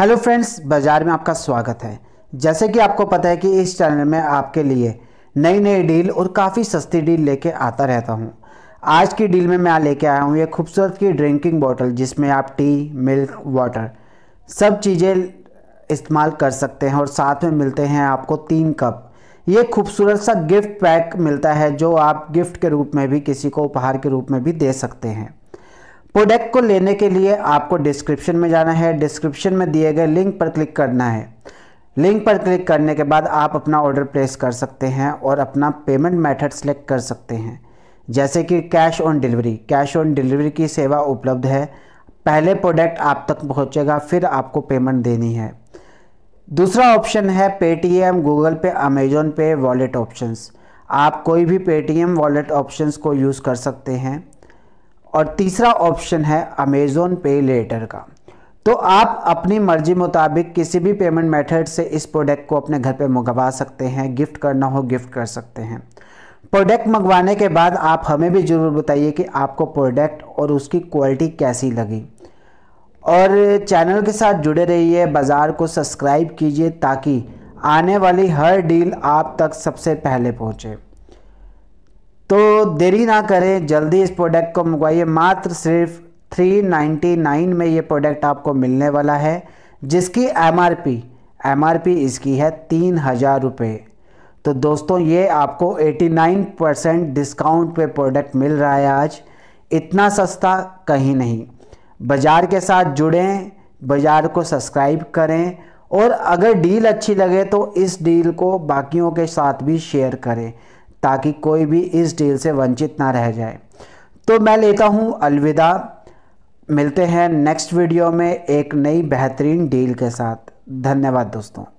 hello friends बाज़ार में आपका स्वागत है जैसे कि आपको पता है कि इस चैनल में आपके लिए नई नई डील और काफ़ी सस्ती डील लेके आता रहता हूँ आज की डील में मैं लेके आया हूँ ये खूबसूरत की ड्रिंकिंग बॉटल जिसमें आप टी मिल्क वाटर सब चीज़ें इस्तेमाल कर सकते हैं और साथ में मिलते हैं आपको तीन कप ये खूबसूरत सा गिफ्ट पैक मिलता है जो आप गिफ्ट के रूप में भी किसी को उपहार के रूप में भी दे सकते हैं प्रोडक्ट को लेने के लिए आपको डिस्क्रिप्शन में जाना है डिस्क्रिप्शन में दिए गए लिंक पर क्लिक करना है लिंक पर क्लिक करने के बाद आप अपना ऑर्डर प्लेस कर सकते हैं और अपना पेमेंट मेथड सेलेक्ट कर सकते हैं जैसे कि cash on delivery cash on delivery की सेवा उपलब्ध है पहले प्रोडक्ट आप तक पहुंचेगा फिर आपको पेमेंट देनी है दूसरा ऑप्शन है Paytm Google Pay Amazon Pay wallet options आप कोई भी पेटीएम वॉलेट ऑप्शंस को यूज़ कर सकते हैं और तीसरा ऑप्शन है अमेज़ोन पे लेटर का तो आप अपनी मर्जी मुताबिक किसी भी पेमेंट मेथड से इस प्रोडक्ट को अपने घर पे मंगवा सकते हैं गिफ्ट करना हो गिफ्ट कर सकते हैं प्रोडक्ट मंगवाने के बाद आप हमें भी ज़रूर बताइए कि आपको प्रोडक्ट और उसकी क्वालिटी कैसी लगी और चैनल के साथ जुड़े रहिए बाज़ार को सब्सक्राइब कीजिए ताकि आने वाली हर डील आप तक सबसे पहले पहुँचे तो देरी ना करें जल्दी इस प्रोडक्ट को मंगवाइए मात्र सिर्फ 399 में ये प्रोडक्ट आपको मिलने वाला है जिसकी एमआरपी एमआरपी इसकी है तीन हज़ार रुपये तो दोस्तों ये आपको 89 परसेंट डिस्काउंट पे प्रोडक्ट मिल रहा है आज इतना सस्ता कहीं नहीं बाज़ार के साथ जुड़ें बाज़ार को सब्सक्राइब करें और अगर डील अच्छी लगे तो इस डील को बाकियों के साथ भी शेयर करें ताकि कोई भी इस डील से वंचित ना रह जाए तो मैं लेता हूँ अलविदा मिलते हैं नेक्स्ट वीडियो में एक नई बेहतरीन डील के साथ धन्यवाद दोस्तों